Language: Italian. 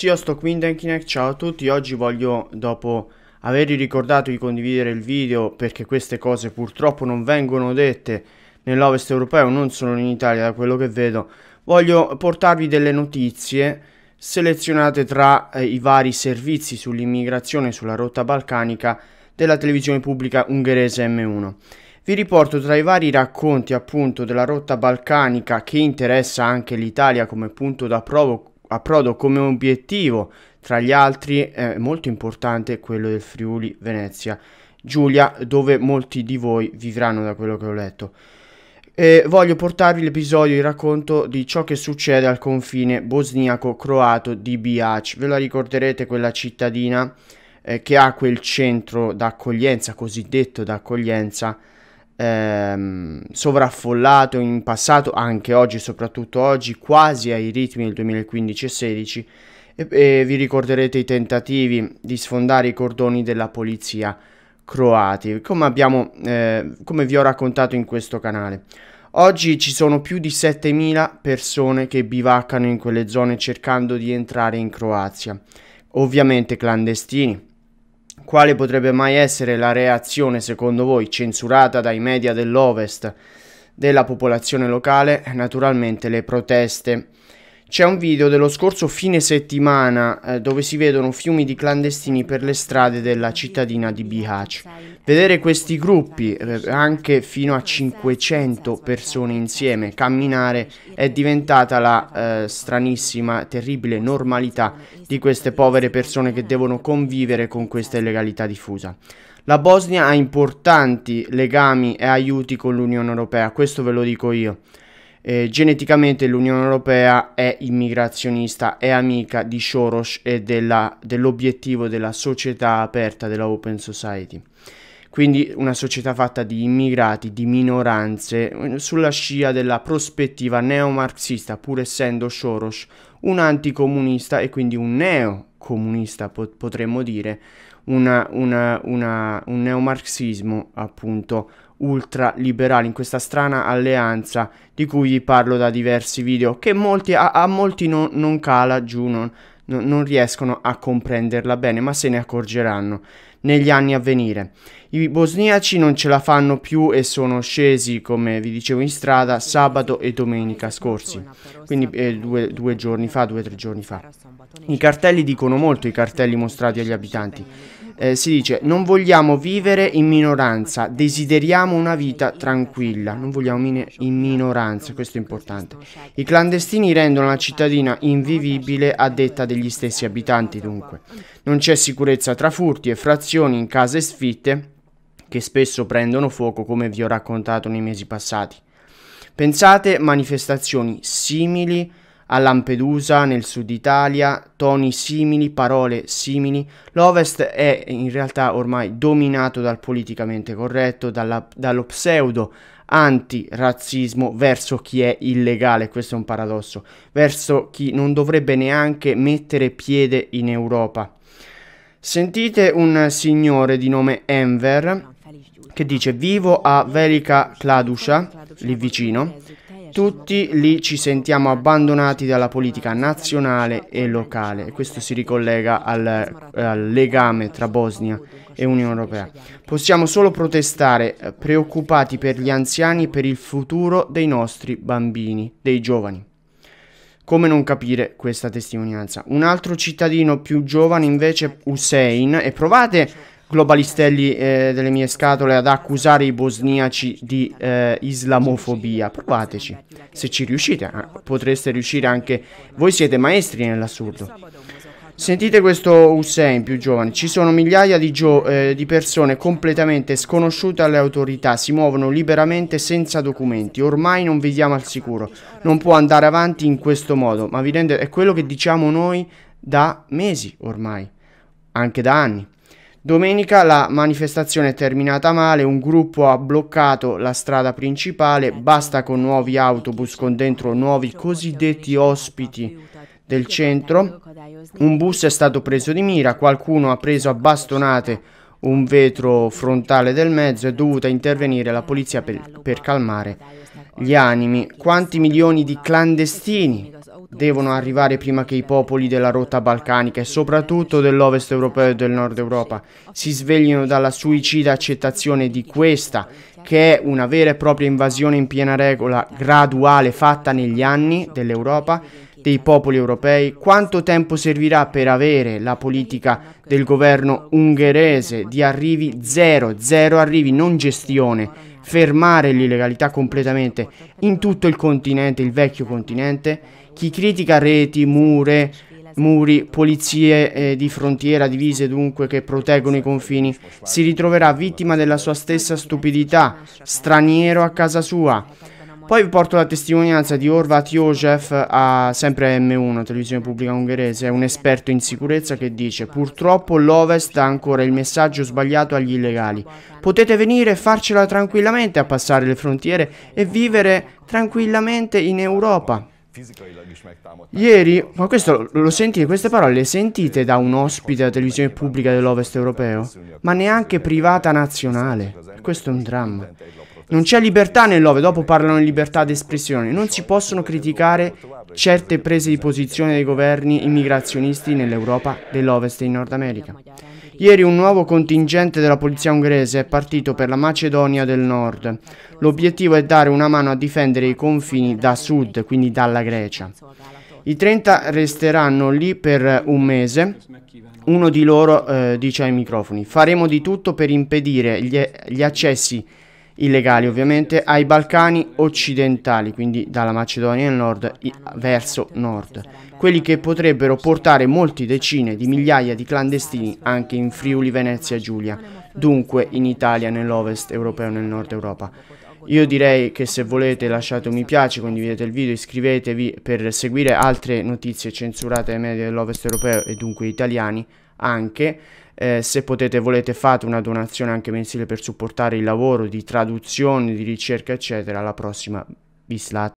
io sto qui in mindenkinek, ciao a tutti, oggi voglio dopo avervi ricordato di condividere il video perché queste cose purtroppo non vengono dette nell'ovest europeo, non solo in Italia da quello che vedo, voglio portarvi delle notizie selezionate tra eh, i vari servizi sull'immigrazione sulla rotta balcanica della televisione pubblica ungherese M1. Vi riporto tra i vari racconti appunto della rotta balcanica che interessa anche l'Italia come punto da provo approdo come obiettivo tra gli altri è molto importante quello del Friuli Venezia Giulia dove molti di voi vivranno da quello che ho letto e voglio portarvi l'episodio, il racconto di ciò che succede al confine bosniaco-croato di Biac. Ve la ricorderete quella cittadina eh, che ha quel centro d'accoglienza, cosiddetto d'accoglienza, ehm, sovraffollato in passato, anche oggi, soprattutto oggi, quasi ai ritmi del 2015 e 16 e, e vi ricorderete i tentativi di sfondare i cordoni della polizia croati, come, abbiamo, eh, come vi ho raccontato in questo canale. Oggi ci sono più di 7.000 persone che bivaccano in quelle zone cercando di entrare in Croazia, ovviamente clandestini quale potrebbe mai essere la reazione, secondo voi, censurata dai media dell'Ovest della popolazione locale? Naturalmente le proteste. C'è un video dello scorso fine settimana eh, dove si vedono fiumi di clandestini per le strade della cittadina di Bihać. Vedere questi gruppi, eh, anche fino a 500 persone insieme, camminare è diventata la eh, stranissima, terribile normalità di queste povere persone che devono convivere con questa illegalità diffusa. La Bosnia ha importanti legami e aiuti con l'Unione Europea, questo ve lo dico io eh, geneticamente l'Unione Europea è immigrazionista, è amica di Soros e dell'obiettivo della società aperta, della Open Society. Quindi una società fatta di immigrati, di minoranze, eh, sulla scia della prospettiva neomarxista, pur essendo Soros un anticomunista e quindi un neocomunista, potremmo dire, una, una, una, un neomarxismo appunto ultraliberali in questa strana alleanza di cui vi parlo da diversi video che molti, a, a, molti non, non cala giù, non, non riescono a comprenderla bene, ma se ne accorgeranno negli anni a venire. I bosniaci non ce la fanno più e sono scesi, come vi dicevo, in strada sabato e domenica scorsi, quindi eh, due, due giorni fa, due o tre giorni fa. I cartelli dicono molto, i cartelli mostrati agli abitanti eh, si dice non vogliamo vivere in minoranza, desideriamo una vita tranquilla, non vogliamo min in minoranza, questo è importante. I clandestini rendono la cittadina invivibile a detta degli stessi abitanti dunque. Non c'è sicurezza tra furti e frazioni in case sfitte che spesso prendono fuoco come vi ho raccontato nei mesi passati. Pensate manifestazioni simili a Lampedusa, nel sud Italia, toni simili, parole simili. L'Ovest è in realtà ormai dominato dal politicamente corretto, dalla, dallo pseudo antirazzismo verso chi è illegale, questo è un paradosso, verso chi non dovrebbe neanche mettere piede in Europa. Sentite un signore di nome Enver che dice vivo a Velika Kladuša, lì vicino, tutti lì ci sentiamo abbandonati dalla politica nazionale e locale e questo si ricollega al, al legame tra Bosnia e Unione Europea. Possiamo solo protestare, eh, preoccupati per gli anziani e per il futuro dei nostri bambini, dei giovani. Come non capire questa testimonianza? Un altro cittadino più giovane invece, Hussein, e provate globalistelli eh, delle mie scatole ad accusare i bosniaci di eh, islamofobia. Provateci, se ci riuscite, eh, potreste riuscire anche... Voi siete maestri nell'assurdo. Sentite questo Hussein più giovane, ci sono migliaia di, eh, di persone completamente sconosciute alle autorità, si muovono liberamente senza documenti, ormai non viviamo al sicuro, non può andare avanti in questo modo, ma vi rende... è quello che diciamo noi da mesi ormai, anche da anni. Domenica la manifestazione è terminata male, un gruppo ha bloccato la strada principale, basta con nuovi autobus con dentro nuovi cosiddetti ospiti del centro, un bus è stato preso di mira, qualcuno ha preso a bastonate un vetro frontale del mezzo è dovuta intervenire la polizia per, per calmare gli animi. Quanti milioni di clandestini devono arrivare prima che i popoli della rotta balcanica e soprattutto dell'ovest europeo e del nord Europa si sveglino dalla suicida accettazione di questa che è una vera e propria invasione in piena regola graduale fatta negli anni dell'Europa dei popoli europei, quanto tempo servirà per avere la politica del governo ungherese di arrivi zero, zero arrivi, non gestione, fermare l'illegalità completamente in tutto il continente, il vecchio continente. Chi critica reti, mure, muri, polizie eh, di frontiera divise dunque che proteggono i confini, si ritroverà vittima della sua stessa stupidità, straniero a casa sua. Poi vi porto la testimonianza di Orvat Jozev a sempre M1, televisione pubblica ungherese, un esperto in sicurezza che dice purtroppo l'Ovest dà ancora il messaggio sbagliato agli illegali. Potete venire e farcela tranquillamente a passare le frontiere e vivere tranquillamente in Europa. Ieri, ma questo lo sentite, queste parole le sentite da un ospite della televisione pubblica dell'Ovest europeo? Ma neanche privata nazionale. Questo è un dramma. Non c'è libertà nell'ove, dopo parlano di libertà d'espressione. Non si possono criticare certe prese di posizione dei governi immigrazionisti nell'Europa dell'Ovest e in Nord America. Ieri un nuovo contingente della polizia ungherese è partito per la Macedonia del Nord. L'obiettivo è dare una mano a difendere i confini da sud, quindi dalla Grecia. I 30 resteranno lì per un mese. Uno di loro eh, dice ai microfoni: Faremo di tutto per impedire gli, gli accessi illegali ovviamente, ai Balcani occidentali, quindi dalla Macedonia del Nord verso nord, quelli che potrebbero portare molte decine di migliaia di clandestini anche in Friuli Venezia Giulia, dunque in Italia, nell'Ovest europeo, nel Nord Europa. Io direi che se volete lasciate un mi piace, condividete il video, iscrivetevi per seguire altre notizie censurate ai media dell'Ovest europeo e dunque italiani anche eh, se potete volete fate una donazione anche mensile per supportare il lavoro di traduzione, di ricerca eccetera alla prossima Bislat